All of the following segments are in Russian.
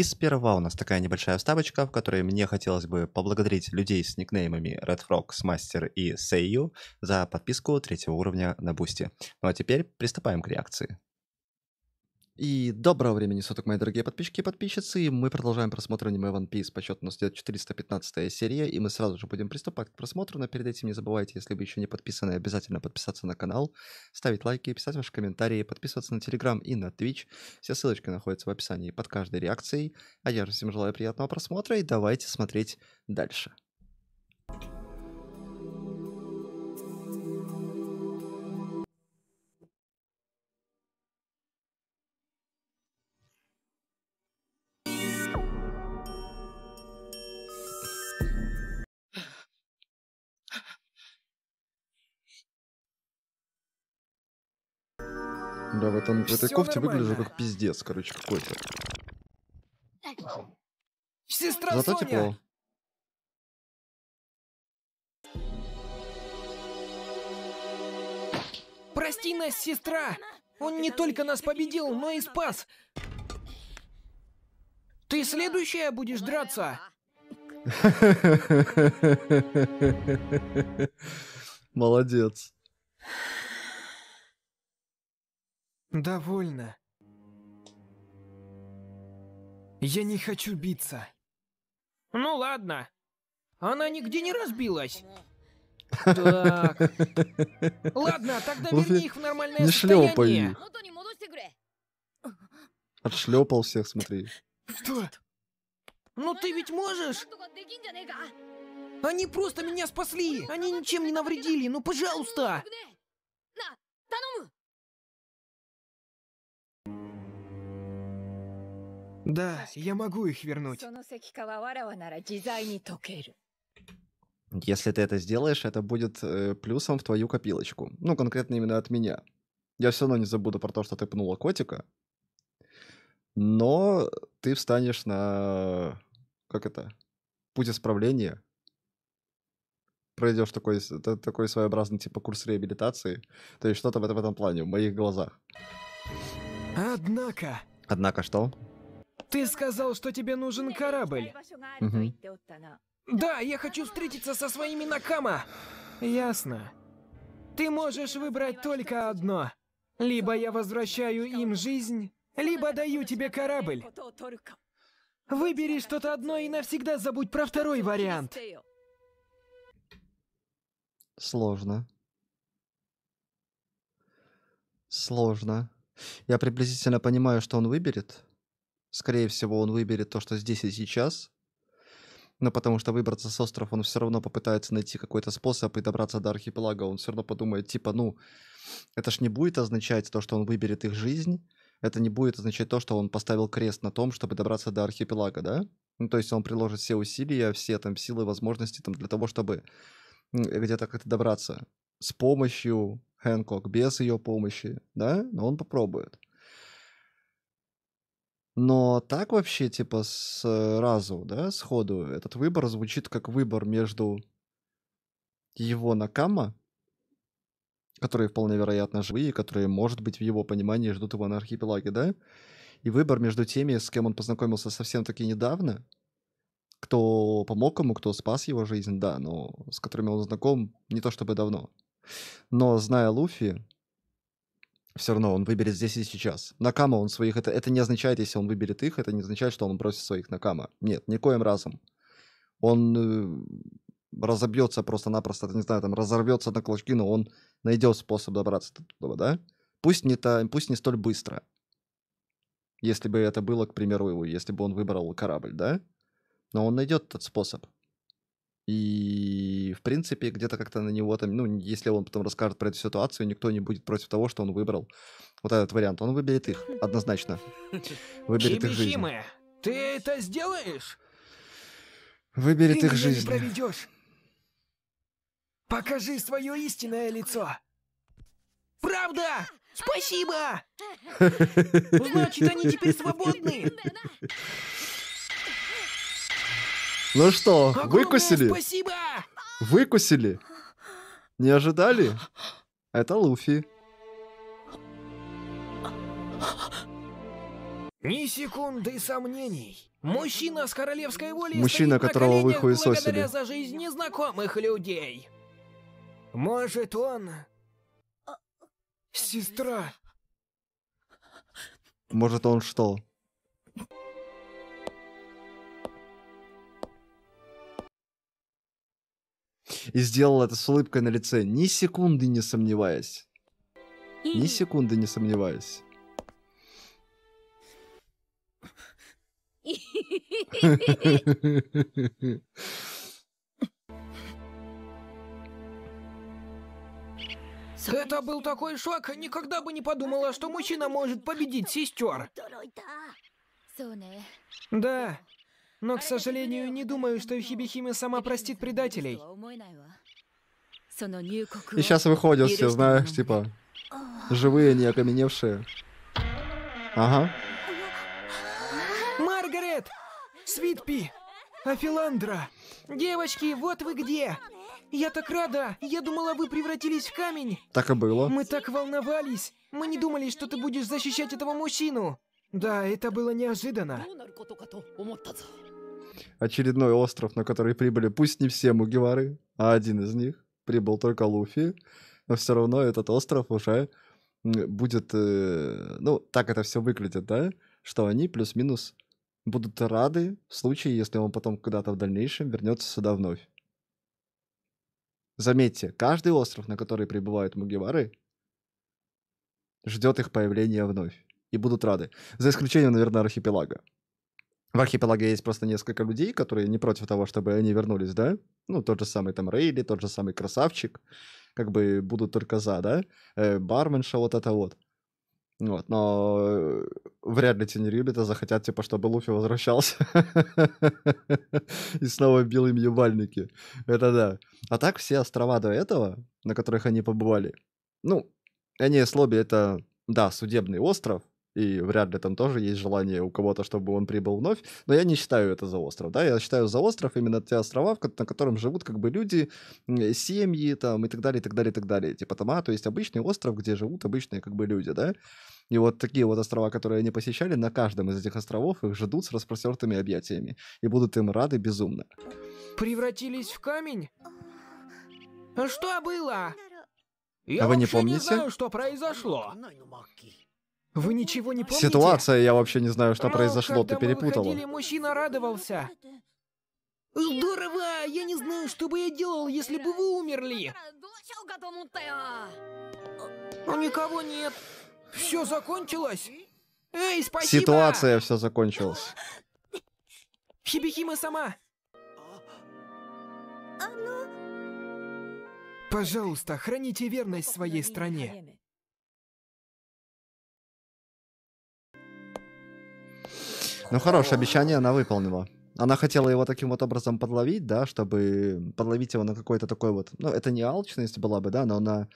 И сперва у нас такая небольшая вставочка, в которой мне хотелось бы поблагодарить людей с никнеймами RedFrog, Smastер и Seiyu за подписку третьего уровня на Бусти. Ну а теперь приступаем к реакции. И доброго времени суток, мои дорогие подписчики и подписчицы. Мы продолжаем просмотр аниме One Piece. По счету у нас идет 415 серия, и мы сразу же будем приступать к просмотру. Но перед этим не забывайте, если вы еще не подписаны, обязательно подписаться на канал, ставить лайки, писать ваши комментарии, подписываться на Телеграм и на Twitch. Все ссылочки находятся в описании под каждой реакцией. А я же всем желаю приятного просмотра, и давайте смотреть дальше. в, этом, в этой кофте нормально. выгляжу как пиздец, короче, какой-то. Сестра Зато Соня! тепло. Прости нас, сестра! Он не только нас победил, но и спас! Ты следующая будешь драться? Молодец. Довольно. Я не хочу биться. Ну ладно. Она нигде не разбилась. Так. Ладно, тогда верни их в нормальное Не состояние. шлепай. Отшлепал всех, смотри. Что? Ну ты ведь можешь? Они просто меня спасли! Они ничем не навредили! Ну, пожалуйста! Да, я могу их вернуть. Если ты это сделаешь, это будет э, плюсом в твою копилочку. Ну, конкретно именно от меня. Я все равно не забуду про то, что ты пнула котика. Но ты встанешь на... Как это? Путь исправления. Пройдешь такой, такой своеобразный типа курс реабилитации. То есть что-то в этом, в этом плане, в моих глазах. Однако... Однако что? Ты сказал, что тебе нужен корабль. Угу. Да, я хочу встретиться со своими Накама. Ясно. Ты можешь выбрать только одно. Либо я возвращаю им жизнь, либо даю тебе корабль. Выбери что-то одно и навсегда забудь про второй вариант. Сложно. Сложно. Я приблизительно понимаю, что он выберет. Скорее всего, он выберет то, что здесь и сейчас. Но потому что выбраться с острова он все равно попытается найти какой-то способ и добраться до архипелага. Он все равно подумает, типа, ну, это ж не будет означать то, что он выберет их жизнь. Это не будет означать то, что он поставил крест на том, чтобы добраться до архипелага, да? Ну, то есть он приложит все усилия, все там силы, возможности там для того, чтобы где-то как-то добраться. С помощью Хэнкок, без ее помощи, да? Но он попробует. Но так вообще, типа, сразу, э, да, сходу, этот выбор звучит как выбор между его Накама, которые вполне вероятно живые, которые, может быть, в его понимании ждут его на архипелаге, да? И выбор между теми, с кем он познакомился совсем-таки недавно, кто помог ему, кто спас его жизнь, да, но с которыми он знаком не то чтобы давно. Но, зная Луфи, все равно он выберет здесь и сейчас. Накама он своих... Это, это не означает, если он выберет их, это не означает, что он бросит своих Накама. Нет, никоим разом. Он э, разобьется просто-напросто, не знаю, там, разорвется на клочки, но он найдет способ добраться до туда, да? Пусть не, та, пусть не столь быстро. Если бы это было, к примеру, его, если бы он выбрал корабль, да? Но он найдет этот способ. И, в принципе, где-то как-то на него там, ну, если он потом расскажет про эту ситуацию, никто не будет против того, что он выбрал вот этот вариант. Он выберет их, однозначно. Выберет их жизнь. ты это сделаешь? Выберет их жизнь. Ты проведешь. Покажи свое истинное лицо. Правда! Спасибо! Значит, они теперь свободны! Ну что, Огромное выкусили? Спасибо! Выкусили? Не ожидали? Это Луфи. Ни секунды сомнений. Мужчина с королевской волей Мужчина, стоит которого на вы благодаря за жизнь незнакомых людей. Может, он... Сестра. Может, он что? И сделал это с улыбкой на лице, ни секунды не сомневаясь. Ни секунды не сомневаясь. Это был такой шок, никогда бы не подумала, что мужчина может победить сестер. Да, но, к сожалению, не думаю, что Хибихиме сама простит предателей. И сейчас выходят все, знаешь, типа, живые, не окаменевшие. Ага. Маргарет! Свитпи! Афиландра! Девочки, вот вы где! Я так рада! Я думала, вы превратились в камень! Так и было. Мы так волновались! Мы не думали, что ты будешь защищать этого мужчину! Да, это было неожиданно очередной остров, на который прибыли пусть не все Мугивары, а один из них. Прибыл только Луфи. Но все равно этот остров уже будет... Э, ну, так это все выглядит, да? Что они плюс-минус будут рады в случае, если он потом куда-то в дальнейшем вернется сюда вновь. Заметьте, каждый остров, на который прибывают Мугивары, ждет их появления вновь и будут рады. За исключением, наверное, архипелага. В архипелаге есть просто несколько людей, которые не против того, чтобы они вернулись, да? Ну, тот же самый там Рейли, тот же самый Красавчик, как бы будут только за, да? Э, барменша вот это вот. Вот, но э, вряд ли Тинерюбита захотят, типа, чтобы Луфи возвращался и снова бил им ебальники. Это да. А так все острова до этого, на которых они побывали, ну, они с лобби это, да, судебный остров, и вряд ли там тоже есть желание у кого-то, чтобы он прибыл вновь, но я не считаю это за остров, да, я считаю за остров именно те острова, на котором живут как бы люди, э, семьи там и так далее, и так далее, и так далее, типа Тома, то есть обычный остров, где живут обычные как бы люди, да, и вот такие вот острова, которые они посещали, на каждом из этих островов их ждут с распростертыми объятиями и будут им рады безумно. Превратились в камень? А что было? А я а вы не помните? не знаю, что произошло. Вы ничего не помните? Ситуация, я вообще не знаю, что О, произошло, ты перепутала. Мы мужчина радовался. Здорово! Я не знаю, что бы я делал, если бы вы умерли. Ну, никого нет. Все закончилось. Эй, спасибо! Ситуация, все закончилась. Хибихима сама. Пожалуйста, храните верность своей стране. Ну хорошее обещание она выполнила. Она хотела его таким вот образом подловить, да, чтобы подловить его на какой-то такой вот... Ну, это не алчность была бы, да, но на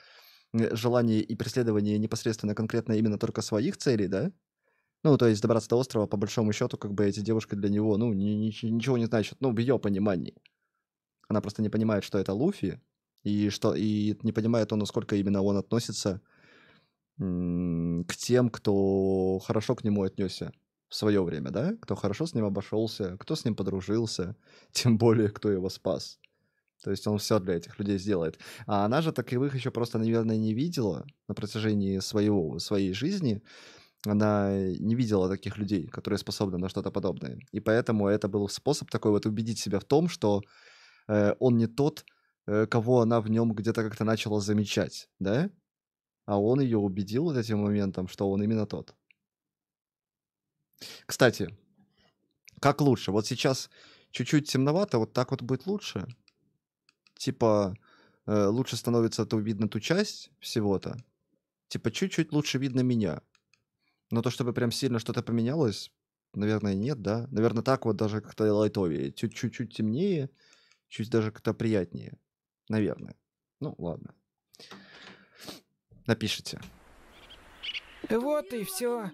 э, желании и преследовании непосредственно конкретно именно только своих целей, да? Ну, то есть добраться до острова, по большому счету, как бы эти девушки для него, ну, ни, ни, ничего не значат, ну, в ее понимании. Она просто не понимает, что это Луфи, и, что, и не понимает он, насколько именно он относится к тем, кто хорошо к нему отнесся свое время, да? Кто хорошо с ним обошелся, кто с ним подружился, тем более, кто его спас. То есть он все для этих людей сделает. А она же таковых еще просто, наверное, не видела на протяжении своего, своей жизни. Она э, не видела таких людей, которые способны на что-то подобное. И поэтому это был способ такой вот убедить себя в том, что э, он не тот, э, кого она в нем где-то как-то начала замечать, да? А он ее убедил вот этим моментом, что он именно тот. Кстати, как лучше? Вот сейчас чуть-чуть темновато, вот так вот будет лучше. Типа э, лучше становится, то видно ту часть всего-то. Типа чуть-чуть лучше видно меня. Но то, чтобы прям сильно что-то поменялось, наверное, нет, да? Наверное, так вот даже как-то лайтовее. Чуть-чуть темнее, чуть даже как-то приятнее. Наверное. Ну, ладно. Напишите. Вот и все.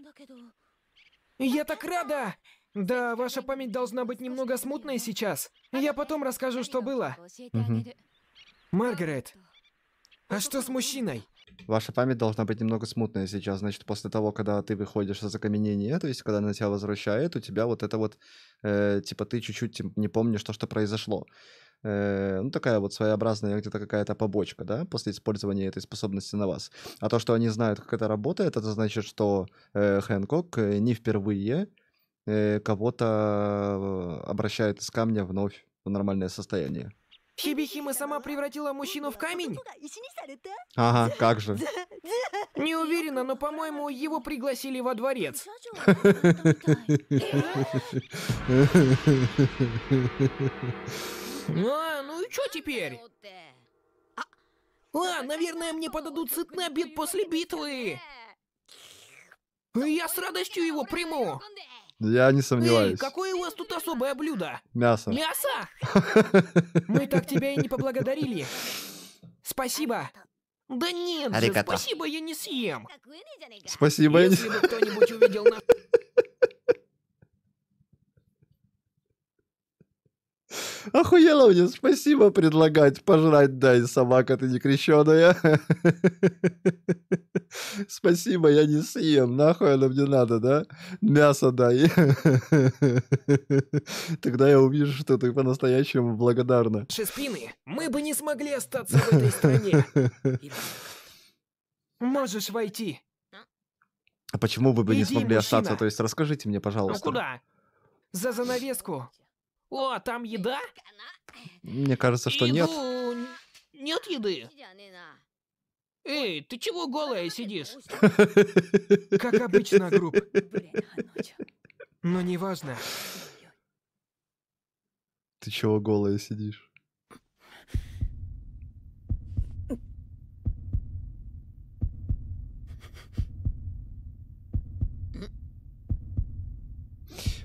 Я так рада! Да, ваша память должна быть немного смутной сейчас. Я потом расскажу, что было. Угу. Маргарет, а что с мужчиной? Ваша память должна быть немного смутная сейчас. Значит, после того, когда ты выходишь из окаменения, то есть когда она тебя возвращает, у тебя вот это вот, э, типа, ты чуть-чуть типа, не помнишь то, что произошло. Э, ну, такая вот своеобразная где-то какая-то побочка, да, после использования этой способности на вас. А то, что они знают, как это работает, это значит, что э, Хэнкок э, не впервые э, кого-то э, обращает из камня вновь в нормальное состояние. Хибихима сама превратила мужчину в камень? Ага, как же. Не уверена, но, по-моему, его пригласили во дворец. А, ну и что теперь? А, наверное, мне подадут сытный обед после битвы. Я с радостью его приму. Я не сомневаюсь. Эй, какое у вас тут особое блюдо? Мясо. Мясо? Мы так тебя и не поблагодарили. Спасибо. Да нет же, спасибо, я не съем. Спасибо. Если бы кто-нибудь увидел нас... Охуела мне, спасибо предлагать, пожрать дай, собака ты не крещеная. Спасибо, я не съем, нахуй оно мне надо, да? Мясо дай. Тогда я увижу, что ты по-настоящему благодарна. Шеспины, мы бы не смогли остаться в этой стране. Можешь войти. А почему вы бы Иди, не смогли мужчина. остаться? То есть расскажите мне, а пожалуйста. Ну куда? За занавеску. О, а там еда? Мне кажется, что Иду... нет. Нет еды. Эй, ты чего голая сидишь? Как обычно, групп. Но неважно. Ты чего голая сидишь?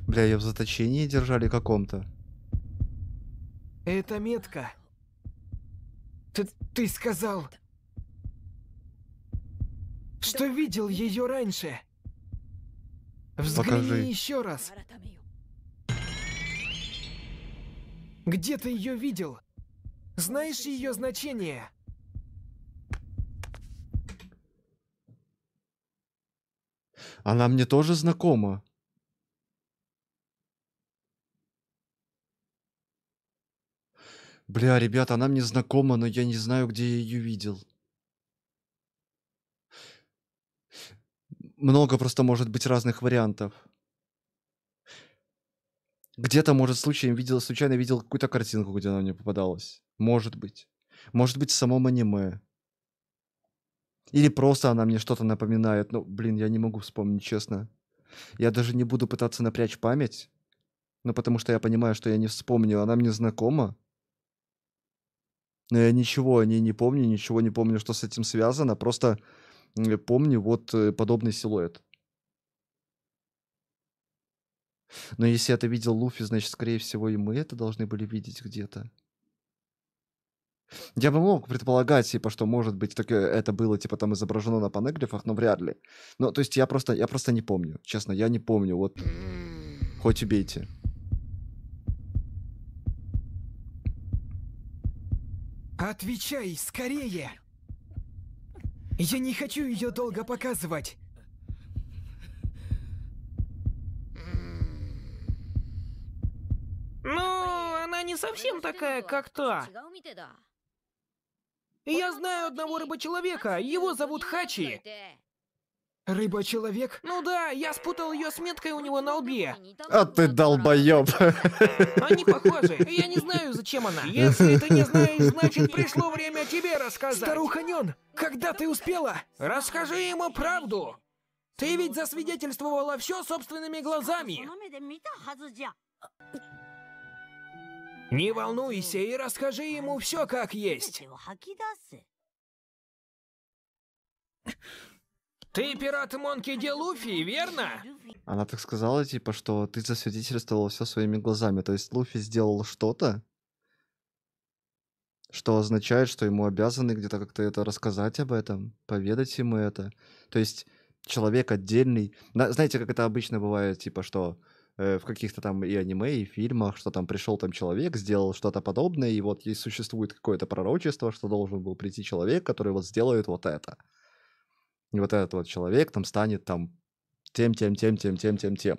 Бля, ее в заточении держали каком-то. Это метка. Ты, ты сказал, что видел ее раньше. Взгляни Покажи. еще раз. Где ты ее видел? Знаешь ее значение? Она мне тоже знакома. Бля, ребята, она мне знакома, но я не знаю, где я ее видел. Много просто может быть разных вариантов. Где-то, может, случайно видел, случайно видел какую-то картинку, где она мне попадалась. Может быть. Может быть, в самом аниме. Или просто она мне что-то напоминает. Ну, блин, я не могу вспомнить, честно. Я даже не буду пытаться напрячь память. Ну, потому что я понимаю, что я не вспомню, Она мне знакома но э, я ничего о ней не помню, ничего не помню, что с этим связано, просто помню вот э, подобный силуэт. Но если это видел Луфи, значит, скорее всего, и мы это должны были видеть где-то. Я бы мог предполагать, типа, что, может быть, так э, это было, типа, там изображено на панеглифах, но вряд ли. Ну, то есть я просто, я просто не помню, честно, я не помню, вот, хоть убейте. Отвечай, скорее! Я не хочу ее долго показывать. Ну, она не совсем такая, как та. Я знаю одного рыбочеловека, его зовут Хачи. Рыба-человек? Ну да, я спутал ее с меткой у него на лбе. А ты долбоеб. Они похожи. Я не знаю, зачем она. Если ты не знаешь, значит пришло время тебе рассказать. Старуха Нён, когда ты успела? Расскажи ему правду. Ты ведь засвидетельствовала все собственными глазами. Не волнуйся и расскажи ему все как есть. Ты пират Монки Де Луфи, верно? Она так сказала, типа, что ты засвидетельствовал все своими глазами. То есть Луфи сделал что-то, что означает, что ему обязаны где-то как-то это рассказать об этом, поведать ему это. То есть человек отдельный. Знаете, как это обычно бывает, типа, что э, в каких-то там и аниме, и фильмах, что там пришел там человек, сделал что-то подобное, и вот есть существует какое-то пророчество, что должен был прийти человек, который вот сделает вот это и вот этот вот человек там станет там тем, тем, тем, тем, тем, тем, тем.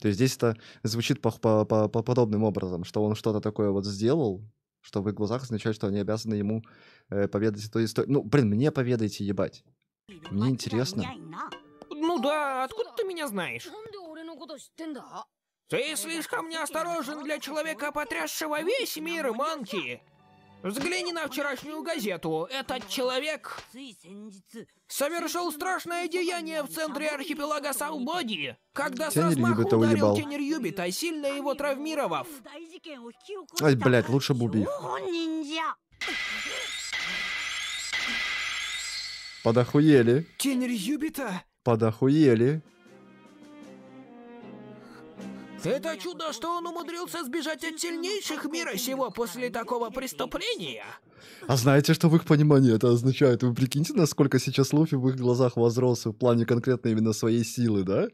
То есть здесь это звучит по, по, по, по подобным образом, что он что-то такое вот сделал, что в их глазах означает, что они обязаны ему э, поведать эту историю. Ну, блин, мне поведайте, ебать. Мне интересно. Ну да, откуда ты меня знаешь? Ты слишком неосторожен для человека, потрясшего весь мир, Манки. Взгляни на вчерашнюю газету. Этот человек совершил страшное деяние в центре архипелага Саубоди, когда с размаху ударил Тенер Юбита, сильно его травмировав. Ай, блядь, лучше Буби. Подохуели. Тенер Юбита? Подохуели. Это чудо, что он умудрился сбежать от сильнейших мира сего после такого преступления. А знаете, что в их понимании это означает? Вы прикиньте, насколько сейчас Луфи в их глазах возрос в плане конкретно именно своей силы, да?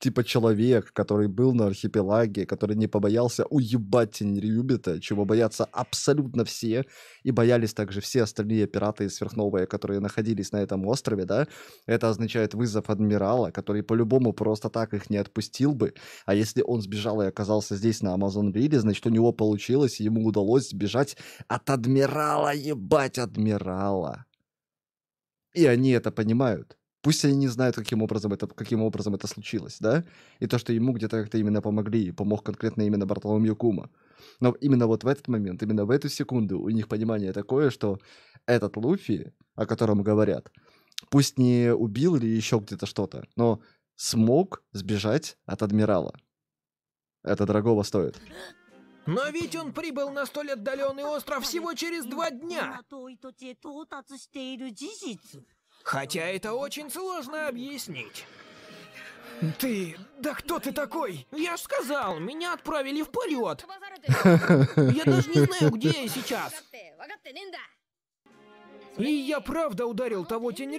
типа человек, который был на архипелаге, который не побоялся уебать Тенрюбита, чего боятся абсолютно все, и боялись также все остальные пираты и сверхновые, которые находились на этом острове, да, это означает вызов адмирала, который по-любому просто так их не отпустил бы, а если он сбежал и оказался здесь на Амазон Риле, значит, у него получилось, ему удалось сбежать от адмирала, ебать адмирала. И они это понимают. Пусть они не знают, каким образом это, каким образом это случилось, да? И то, что ему где-то как-то именно помогли, помог конкретно именно Бартоломью Кума. Но именно вот в этот момент, именно в эту секунду у них понимание такое, что этот Луфи, о котором говорят, пусть не убил или еще где-то что-то, но смог сбежать от адмирала. Это дорогого стоит. Но ведь он прибыл на столь отдаленный остров всего через два дня. Хотя это очень сложно объяснить. Ты... Да кто ты такой? Я ж сказал, меня отправили в полет. Я даже не знаю, где я сейчас. И я правда ударил того тень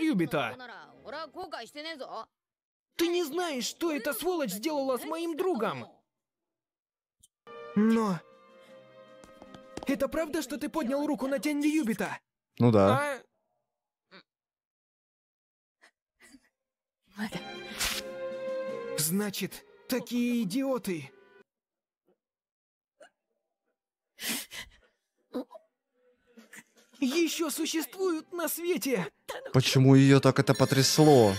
Ты не знаешь, что эта сволочь сделала с моим другом. Но... Это правда, что ты поднял руку на тень Ну да. А... Значит, такие идиоты! Еще существуют на свете! Почему ее так это потрясло?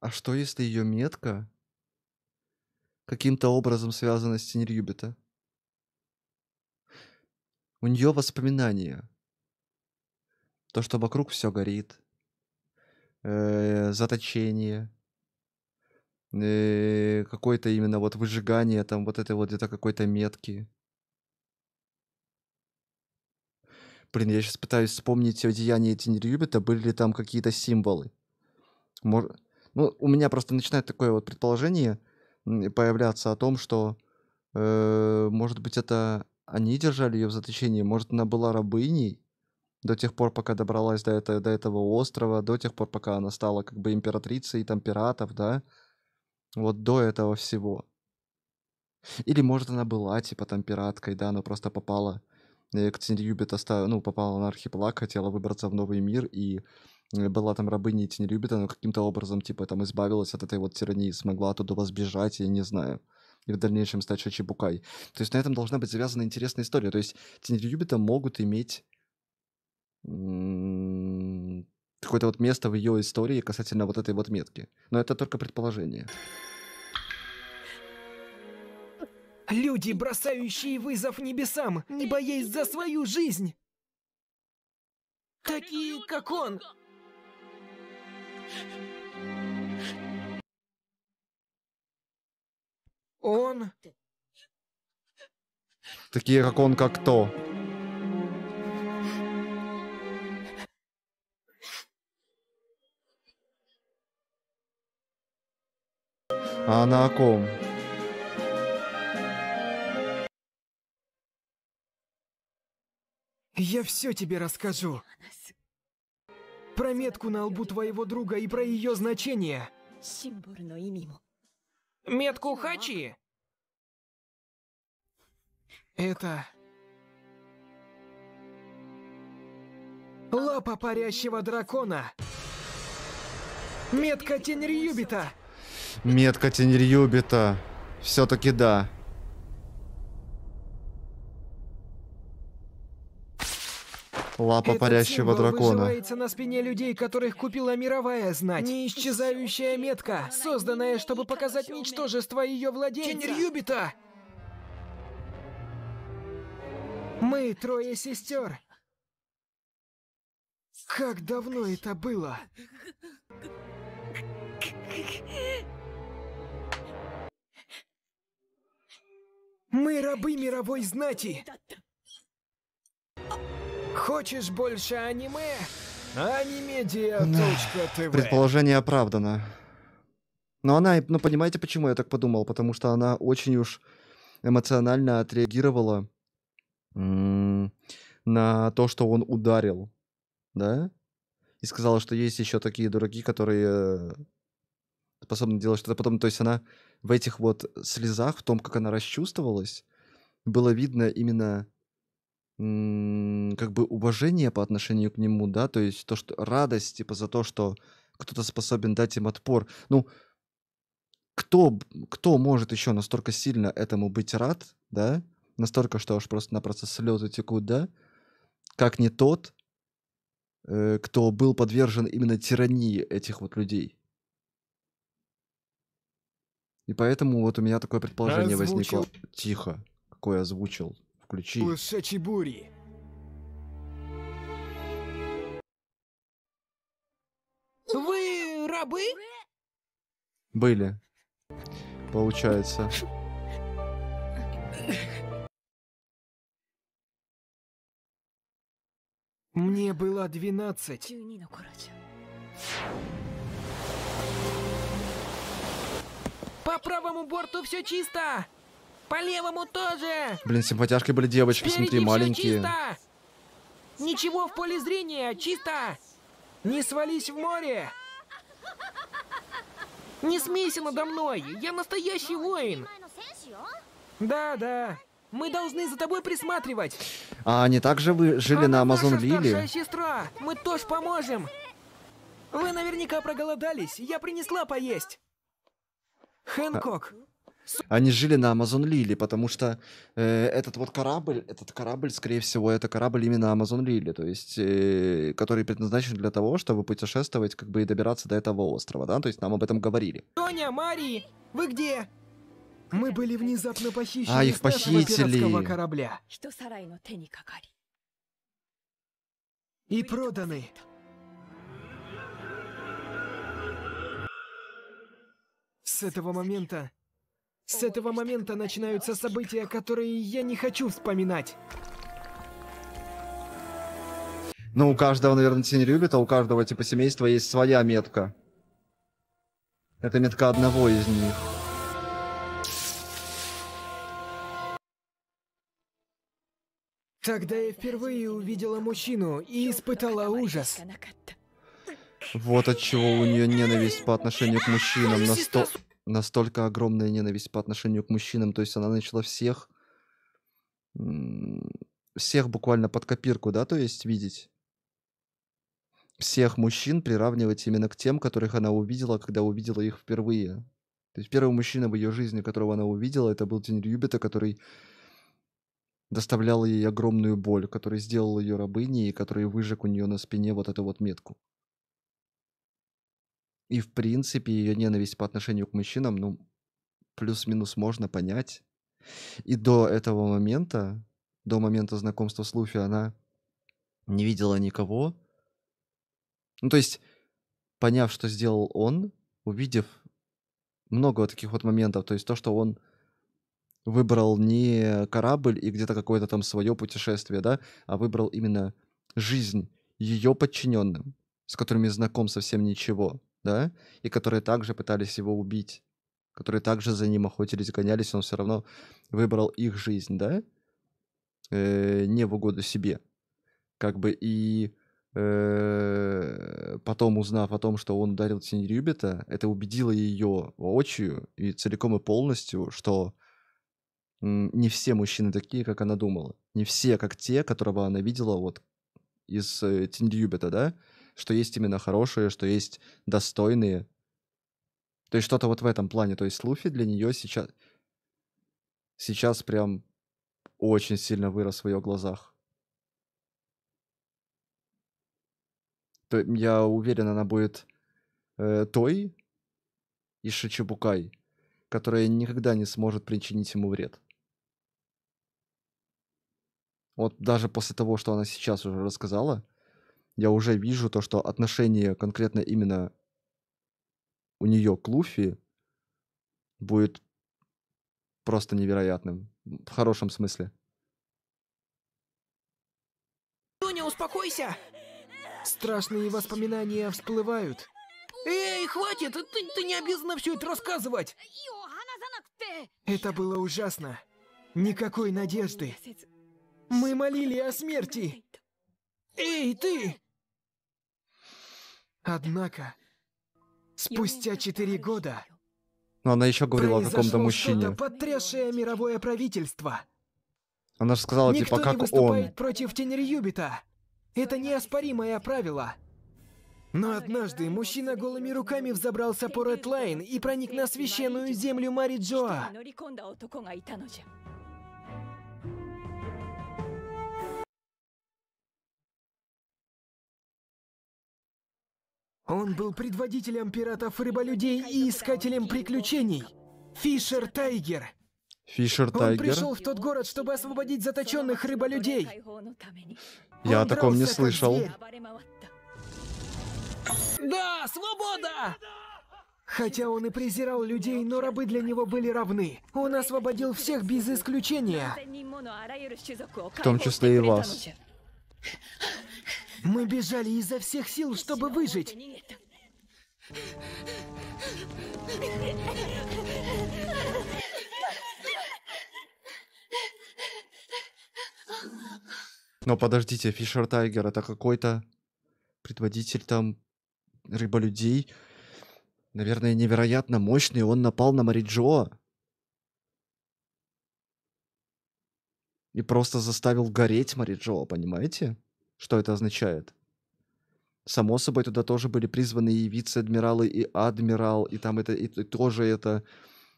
А что, если ее метка каким-то образом связана с тенью Юбита? У нее воспоминания. То, что вокруг все горит. Э, заточение. Э, какое-то именно вот выжигание там вот этой вот где-то какой-то метки. Блин, я сейчас пытаюсь вспомнить все деяния Тинерюбита, были ли там какие-то символы. Мож... Ну, у меня просто начинает такое вот предположение появляться о том, что, э, может быть, это они держали ее в заточении. Может, она была рабыней до тех пор, пока добралась до, это, до этого острова, до тех пор, пока она стала как бы императрицей там пиратов, да? Вот до этого всего. Или, может, она была, типа, там пираткой, да, она просто попала э, к Тиньрюбит оставила, ну, попала на архипелаг, хотела выбраться в новый мир, и э, была там рабыней Тиньрюбит, но каким-то образом, типа, там избавилась от этой вот тирании, смогла оттуда возбежать, я не знаю и в дальнейшем стать Шачибукай. То есть на этом должна быть завязана интересная история. То есть юбита могут иметь какое-то вот место в ее истории касательно вот этой вот метки. Но это только предположение. Люди, бросающие вызов небесам, не боясь за свою жизнь! Такие, как он! Он... Такие, как он, как то. А на ком? Я все тебе расскажу. Про метку на лбу твоего друга и про ее значение. Метку Хачи? Это... Лапа парящего дракона. Метка Тенрьюбита. Метка Тенрьюбита. Все-таки да. Лапа Этот парящего дракона. на спине людей, которых купила мировая знать. Неисчезающая метка, созданная, чтобы показать ничтожество ее владельца. Юбита! Мы трое сестер. Как давно это было? Мы рабы мировой знати. Хочешь больше аниме? Анимедиа.тв Предположение оправдано. Но она, ну понимаете, почему я так подумал? Потому что она очень уж эмоционально отреагировала на то, что он ударил, да? И сказала, что есть еще такие дураки, которые э, способны делать что-то потом. То есть она в этих вот слезах, в том, как она расчувствовалась, было видно именно как бы уважение по отношению к нему, да, то есть то, что радость, типа, за то, что кто-то способен дать им отпор. Ну, кто, кто может еще настолько сильно этому быть рад, да, настолько, что аж просто-напросто слезы текут, да, как не тот, э, кто был подвержен именно тирании этих вот людей. И поэтому вот у меня такое предположение озвучил. возникло. Тихо, какое озвучил. Включи. Плышачи бури. Вы рабы? Были. Получается. Мне было двенадцать. По правому борту все чисто! По левому тоже. Блин, симпатяшки были девочки, Впереди смотри, маленькие. Чисто. Ничего в поле зрения, чисто. Не свались в море. Не смейся надо мной, я настоящий воин. Да, да. Мы должны за тобой присматривать. А они также вы жили Она на Амазон Лили? сестра, мы тоже поможем. Вы наверняка проголодались, я принесла поесть. А Хэнкок, они жили на Амазон Лили, потому что э, этот вот корабль, этот корабль, скорее всего, это корабль именно Амазон Лили, то есть, э, который предназначен для того, чтобы путешествовать, как бы и добираться до этого острова, да, то есть нам об этом говорили. Тоня, Мари, вы где? Мы были внезапно похищены а, их похитили. корабля. И проданы. С этого момента с этого момента начинаются события, которые я не хочу вспоминать. Ну, у каждого, наверное, тень любит, а у каждого, типа, семейства есть своя метка. Это метка одного из них. Тогда я впервые увидела мужчину и испытала ужас. Вот от чего у нее ненависть по отношению к мужчинам на сто... 100 настолько огромная ненависть по отношению к мужчинам, то есть она начала всех, всех буквально под копирку, да, то есть видеть всех мужчин приравнивать именно к тем, которых она увидела, когда увидела их впервые. То есть первый мужчина в ее жизни, которого она увидела, это был День Рюбита, который доставлял ей огромную боль, который сделал ее рабыней и который выжег у нее на спине вот эту вот метку. И, в принципе, ее ненависть по отношению к мужчинам, ну, плюс-минус можно понять. И до этого момента, до момента знакомства с Луфи, она не видела никого. Ну, то есть, поняв, что сделал он, увидев много вот таких вот моментов, то есть то, что он выбрал не корабль и где-то какое-то там свое путешествие, да, а выбрал именно жизнь ее подчиненным, с которыми знаком совсем ничего да, и которые также пытались его убить, которые также за ним охотились, гонялись, он все равно выбрал их жизнь, да, э, не в угоду себе. Как бы и э, потом, узнав о том, что он ударил тень Рюбита, это убедило ее воочию и целиком и полностью, что не все мужчины такие, как она думала. Не все, как те, которого она видела вот из э, Тиндюбета, да? что есть именно хорошие, что есть достойные. То есть что-то вот в этом плане. То есть Луфи для нее сейчас, сейчас прям очень сильно вырос в ее глазах. То, я уверен, она будет э, той и Шичебукай, которая никогда не сможет причинить ему вред. Вот даже после того, что она сейчас уже рассказала, я уже вижу то, что отношение конкретно именно у нее к Луфи будет просто невероятным. В хорошем смысле. Дуня, успокойся! Страшные воспоминания всплывают. Эй, хватит! Ты, ты не обязана все это рассказывать! Это было ужасно. Никакой надежды. Мы молили о смерти. Эй, ты! Однако, спустя четыре года... Но она еще говорила о каком-то мужчине. что потрясшее мировое правительство. Она же сказала, Никто типа, как он. Никто не против Тенерьюбита. Это неоспоримое правило. Но однажды мужчина голыми руками взобрался по Редлайн и проник на священную землю Мариджоа. Он был предводителем пиратов-рыболюдей и искателем приключений. Фишер Тайгер. Фишер Тайгер. Он пришел в тот город, чтобы освободить заточенных рыболюдей. Я о таком не слышал. Да, свобода! Хотя он и презирал людей, но рабы для него были равны. Он освободил всех без исключения. В том числе и вас. Мы бежали изо всех сил, чтобы выжить. Но подождите, Фишер Тайгер это какой-то предводитель там рыболюдей. Наверное, невероятно мощный. Он напал на Мариджо. и просто заставил гореть Мари Джо, понимаете, что это означает? Само собой, туда тоже были призваны и вице-адмиралы, и адмирал, и там это, и, и тоже это,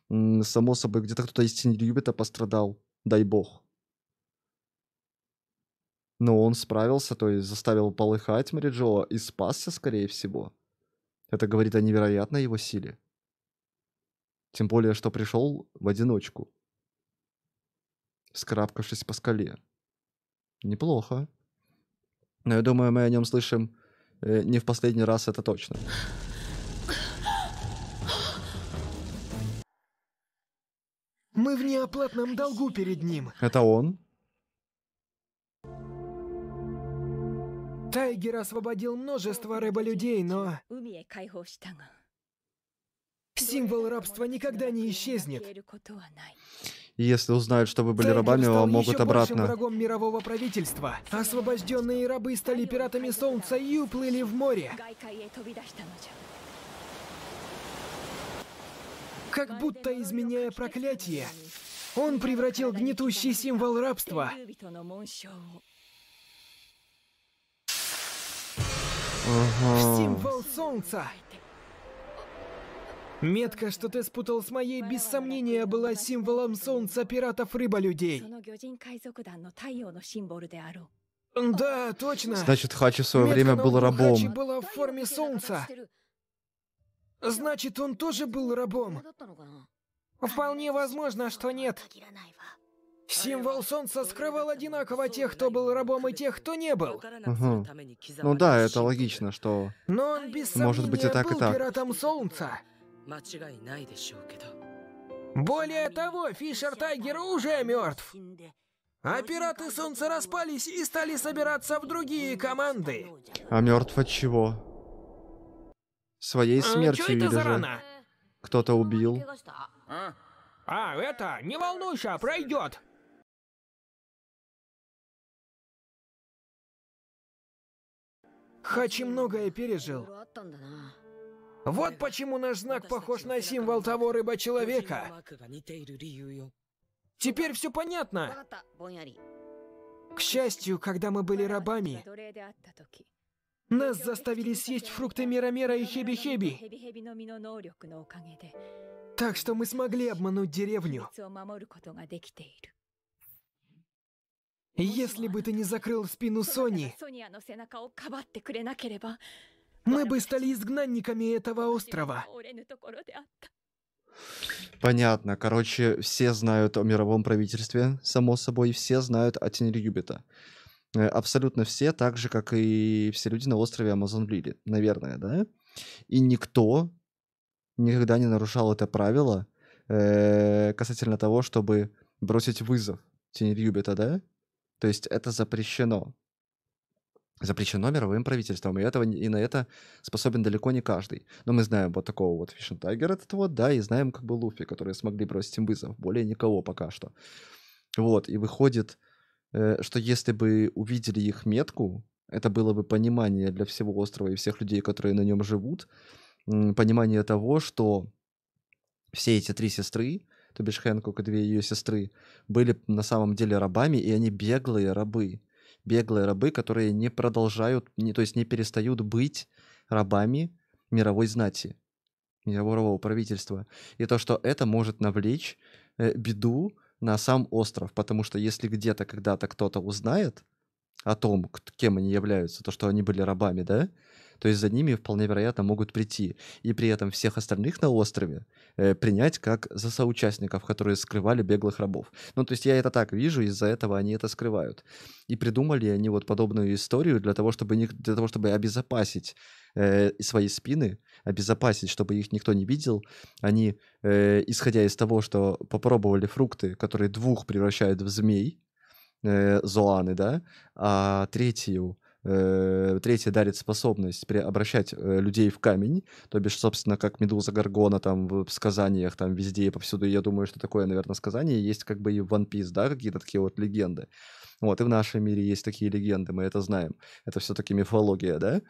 само собой, где-то кто-то из Тиньюбита пострадал, дай бог. Но он справился, то есть заставил полыхать Мари Джо и спасся, скорее всего. Это говорит о невероятной его силе. Тем более, что пришел в одиночку скрабкавшись по скале. Неплохо. Но я думаю, мы о нем слышим э, не в последний раз, это точно. Мы в неоплатном долгу перед ним. Это он? Тайгер освободил множество рыболюдей, но... Символ рабства никогда не исчезнет. И если узнают, что вы были Цезарь рабами, вам могут обратно. врагом мирового правительства. Освобожденные рабы стали пиратами Солнца и уплыли в море. Как будто изменяя проклятие, он превратил гнетущий символ рабства ага. в символ солнца. Метка, что ты спутал с моей, без сомнения, была символом солнца пиратов-рыболюдей. Да, точно. Значит, Хачи в свое Метка время был рабом. Хачи была в форме солнца. Значит, он тоже был рабом. Вполне возможно, что нет. Символ солнца скрывал одинаково тех, кто был рабом, и тех, кто не был. Угу. Ну да, это логично, что... Но он без может быть и так, был и так. пиратом солнца. Более того, Фишер Тайгер уже мертв. А пираты солнца распались и стали собираться в другие команды. А мертв от чего? Своей а, смертью а, или же? Кто-то убил. А? это, не волнуйся, пройдет. Хачи многое пережил. Вот почему наш знак похож на символ того рыба-человека. Теперь все понятно. К счастью, когда мы были рабами, нас заставили съесть фрукты Мира-Мира и Хеби-Хеби. Так что мы смогли обмануть деревню. Если бы ты не закрыл спину Сони... Мы бы стали изгнанниками этого острова. Понятно. Короче, все знают о мировом правительстве, само собой, все знают о Тенри Юбита. Э, абсолютно все, так же, как и все люди на острове Амазонвилле, наверное, да? И никто никогда не нарушал это правило э, касательно того, чтобы бросить вызов Тенри Юбита, да? То есть это запрещено запрещено мировым правительством, и, этого, и на это способен далеко не каждый. Но мы знаем вот такого вот Фишентайгера этот вот, да, и знаем как бы Луфи, которые смогли бросить им вызов, более никого пока что. Вот, и выходит, э, что если бы увидели их метку, это было бы понимание для всего острова и всех людей, которые на нем живут, понимание того, что все эти три сестры, то бишь Хэнкок и две ее сестры, были на самом деле рабами, и они беглые рабы беглые рабы, которые не продолжают, не, то есть не перестают быть рабами мировой знати, мирового правительства. И то, что это может навлечь э, беду на сам остров, потому что если где-то когда-то кто-то узнает о том, кем они являются, то, что они были рабами, да, то есть за ними вполне вероятно могут прийти. И при этом всех остальных на острове э, принять как за соучастников, которые скрывали беглых рабов. Ну, то есть я это так вижу, из-за этого они это скрывают. И придумали они вот подобную историю для того, чтобы, не, для того, чтобы обезопасить э, свои спины, обезопасить, чтобы их никто не видел. Они, э, исходя из того, что попробовали фрукты, которые двух превращают в змей, э, зоаны, да, а третью э, третья дарит способность преобращать э, людей в камень, то бишь, собственно, как Медуза Гаргона там в, сказаниях, там везде и повсюду, я думаю, что такое, наверное, сказание есть как бы и в One Piece, да, какие-то такие вот легенды. Вот, и в нашем мире есть такие легенды, мы это знаем. Это все-таки мифология, да?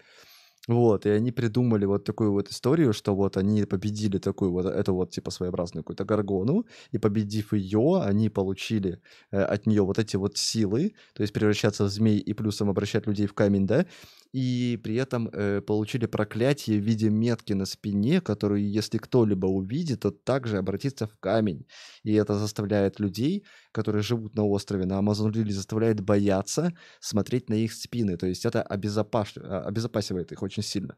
Вот, и они придумали вот такую вот историю, что вот они победили такую вот, это вот типа своеобразную какую-то горгону, и победив ее, они получили э, от нее вот эти вот силы, то есть превращаться в змей и плюсом обращать людей в камень, да, и при этом э, получили проклятие в виде метки на спине, которую, если кто-либо увидит, то также обратится в камень. И это заставляет людей, которые живут на острове, на Амазонлиле, заставляет бояться смотреть на их спины. То есть это обезопас а, обезопасивает их очень сильно.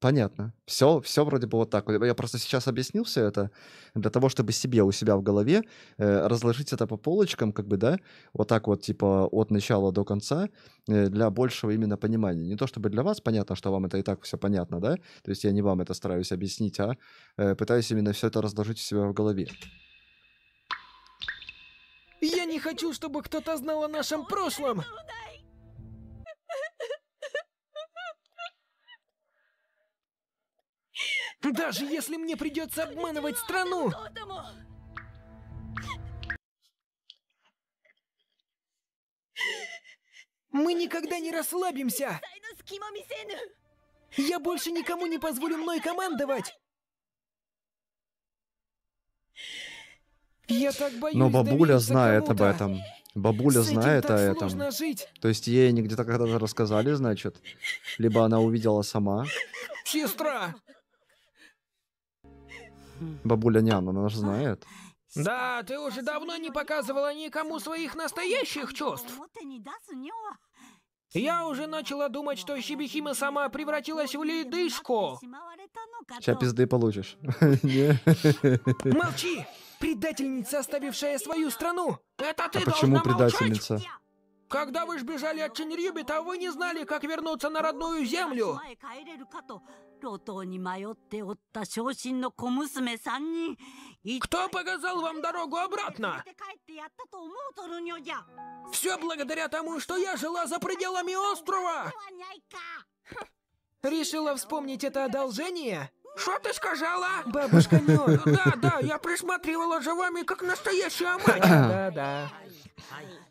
Понятно. Все, все вроде бы вот так. Я просто сейчас объяснил все это для того, чтобы себе у себя в голове э, разложить это по полочкам, как бы, да, вот так вот, типа, от начала до конца, э, для большего именно понимания. Не то чтобы для вас понятно, что вам это и так все понятно, да, то есть я не вам это стараюсь объяснить, а э, пытаюсь именно все это разложить у себя в голове. Я не хочу, чтобы кто-то знал о нашем прошлом. Даже если мне придется обманывать страну! Мы никогда не расслабимся! Я больше никому не позволю мной командовать! Я так боюсь Но бабуля знает об этом. Бабуля знает о этом. Жить. То есть ей они где-то когда-то рассказали, значит. Либо она увидела сама. Сестра! Бабуля Нян, она же знает. Да, ты уже давно не показывала никому своих настоящих чувств. Я уже начала думать, что Щебихима сама превратилась в ледышку. Сейчас пизды получишь. Молчи! Предательница, оставившая свою страну! Это ты а почему предательница? Когда вы сбежали от Чинрюбита, вы не знали, как вернуться на родную землю. 路頭に迷っておった昇進の小娘さんに Кто показал вам дорогу обратно? Все благодаря тому, что я жила за пределами острова! Решила вспомнить это одолжение? Что ты сказала? Бабушка Нюр. Да, да, я присматривала за вами, как настоящая мать. Да, да.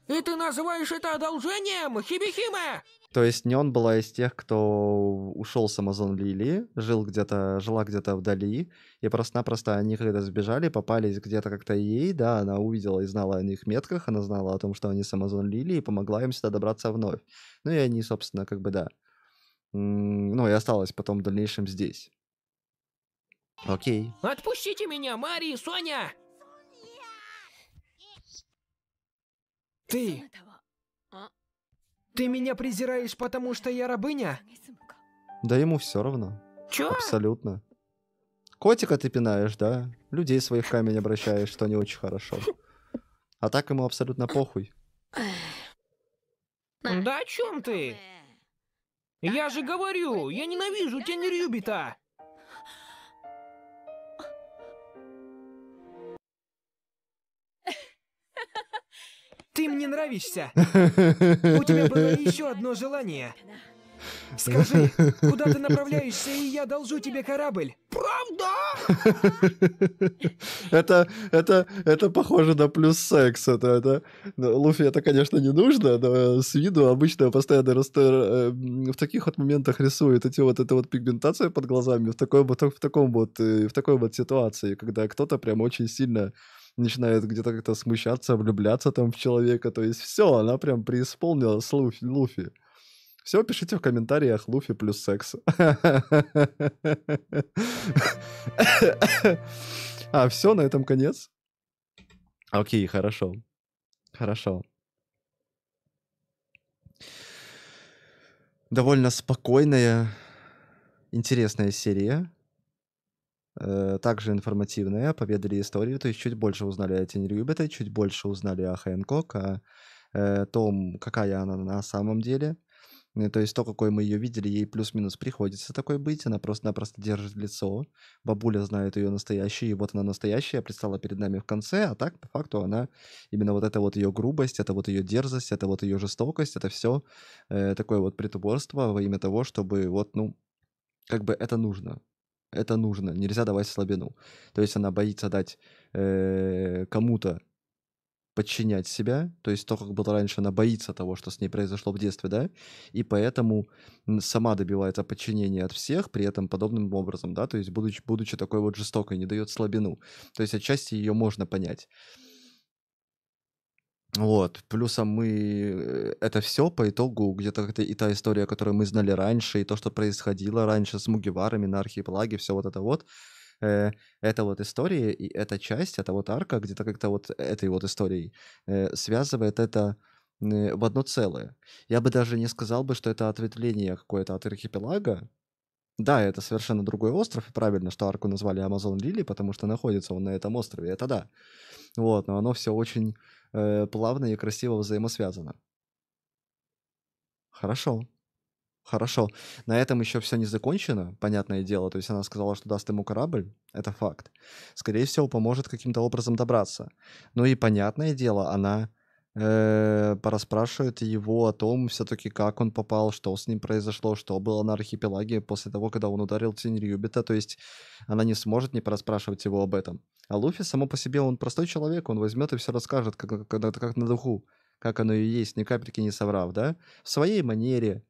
И ты называешь это одолжением, Хибихиме? То есть не он была из тех, кто ушел с Амазон Лили, жил где-то, жила где-то вдали, и просто-напросто они когда сбежали, попались где-то как-то ей, да, она увидела и знала о них метках, она знала о том, что они с Амазон Лили, и помогла им сюда добраться вновь. Ну и они, собственно, как бы, да. Ну и осталась потом в дальнейшем здесь. Окей. Отпустите меня, Мари и Соня! Ты... Ты меня презираешь, потому что я рабыня? Да ему все равно. Чё? Абсолютно. Котика ты пинаешь, да? Людей своих камень обращаешь, что не очень хорошо. А так ему абсолютно похуй. Да о чем ты? Я же говорю, я ненавижу тень Рюбита. Ты мне нравишься. У тебя было еще одно желание. Скажи, куда ты направляешься, и я должу тебе корабль. Правда? это, это, это похоже на плюс секс. Это, это, ну, Луфи это, конечно, не нужно, но с виду обычно постоянно растер, э, в таких вот моментах рисуют эти вот, эта вот пигментация под глазами в такой вот, в таком вот, э, в такой вот ситуации, когда кто-то прям очень сильно начинает где-то как-то смущаться, влюбляться там в человека. То есть все, она прям преисполнила с Луфи. Луфи. Все, пишите в комментариях Луфи плюс секс. А, все, на этом конец. Окей, хорошо. Хорошо. Довольно спокойная, интересная серия. Э, также информативные поведали историю, то есть чуть больше узнали о Тенри Юбита, чуть больше узнали о Хэнкок, о э, том, какая она на самом деле. Э, то есть то, какой мы ее видели, ей плюс-минус приходится такой быть. Она просто-напросто держит лицо. Бабуля знает ее настоящую, и вот она настоящая предстала перед нами в конце, а так, по факту, она именно вот эта вот ее грубость, это вот ее дерзость, это вот ее жестокость, это все э, такое вот притворство во имя того, чтобы вот, ну, как бы это нужно. Это нужно, нельзя давать слабину. То есть она боится дать э, кому-то подчинять себя, то есть то, как было раньше, она боится того, что с ней произошло в детстве, да, и поэтому сама добивается подчинения от всех, при этом подобным образом, да, то есть будучи, будучи такой вот жестокой, не дает слабину. То есть отчасти ее можно понять. Вот, плюсом мы э, это все по итогу где-то как-то и та история, которую мы знали раньше, и то, что происходило раньше с Мугиварами на архипелаге, все вот это вот, э, эта вот история и эта часть, эта вот арка где-то как-то вот этой вот историей э, связывает это э, в одно целое. Я бы даже не сказал бы, что это ответвление какое-то от архипелага, да, это совершенно другой остров, и правильно, что арку назвали Амазон Лили, потому что находится он на этом острове, это да. Вот, но оно все очень Э, плавно и красиво взаимосвязано. Хорошо. Хорошо. На этом еще все не закончено, понятное дело. То есть она сказала, что даст ему корабль. Это факт. Скорее всего, поможет каким-то образом добраться. Ну и понятное дело, она Э, пораспрашивает его о том, все-таки как он попал, что с ним произошло, что было на архипелаге после того, когда он ударил тень Рюбита. То есть она не сможет не пораспрашивать его об этом. А Луфи само по себе, он простой человек, он возьмет и все расскажет, как, как, как на духу, как оно и есть, ни капельки не соврав, да? В своей манере,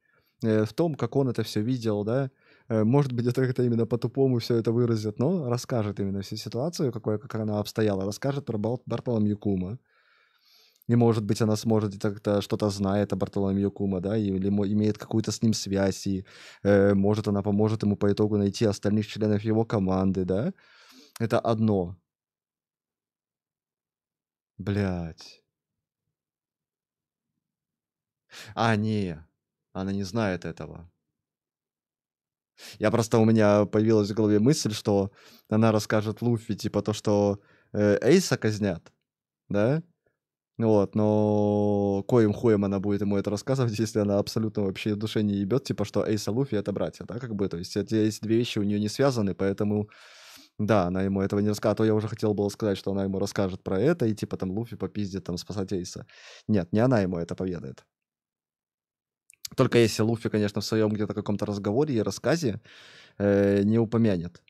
э, в том, как он это все видел, да? Э, может быть, это как-то именно по-тупому все это выразит, но расскажет именно всю ситуацию, какой, как она обстояла, расскажет про Бартоломью Кума и, может быть, она сможет как-то что-то знает о Бартоломео Кума, да, или имеет какую-то с ним связь, и, э, может, она поможет ему по итогу найти остальных членов его команды, да? Это одно. Блять. А, не, она не знает этого. Я просто, у меня появилась в голове мысль, что она расскажет Луффи типа, то, что э, Эйса казнят, да? Вот, но коим хуем она будет ему это рассказывать, если она абсолютно вообще в душе не ебет, типа, что Эйса Луфи — это братья, да, как бы, то есть эти есть две вещи у нее не связаны, поэтому, да, она ему этого не расскажет, а то я уже хотел было сказать, что она ему расскажет про это, и типа там Луфи попиздит там спасать Эйса. Нет, не она ему это поведает. Только если Луфи, конечно, в своем где-то каком-то разговоре и рассказе э, не упомянет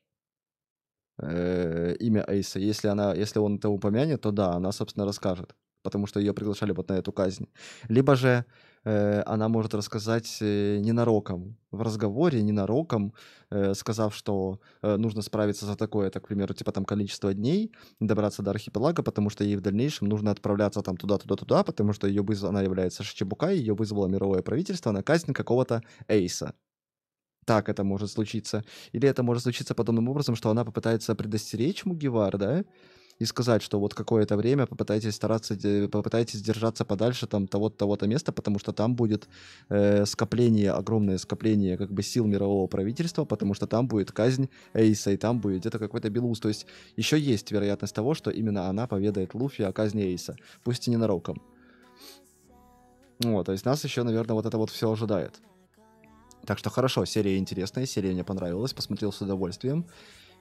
э, имя Эйса. Если, она, если он это упомянет, то да, она, собственно, расскажет потому что ее приглашали вот на эту казнь. Либо же э, она может рассказать э, ненароком, в разговоре ненароком, э, сказав, что э, нужно справиться за такое, так, к примеру, типа там количество дней, добраться до архипелага, потому что ей в дальнейшем нужно отправляться там туда-туда-туда, потому что ее выз... она является Шичебукай, ее вызвало мировое правительство на казнь какого-то эйса так это может случиться. Или это может случиться подобным образом, что она попытается предостеречь Мугивар, да, и сказать, что вот какое-то время попытайтесь стараться, попытайтесь держаться подальше там того-то, того-то места, потому что там будет э, скопление, огромное скопление как бы сил мирового правительства, потому что там будет казнь Эйса, и там будет где-то какой-то Белуз. То есть еще есть вероятность того, что именно она поведает Луфи о казни Эйса, пусть и ненароком. Вот, то есть нас еще, наверное, вот это вот все ожидает. Так что хорошо, серия интересная, серия мне понравилась, посмотрел с удовольствием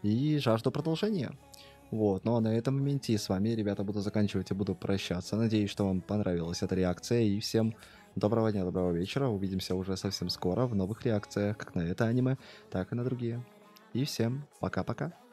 и жажду продолжения. Вот, ну а на этом моменте с вами, ребята, буду заканчивать и буду прощаться. Надеюсь, что вам понравилась эта реакция, и всем доброго дня, доброго вечера. Увидимся уже совсем скоро в новых реакциях, как на это аниме, так и на другие. И всем пока-пока.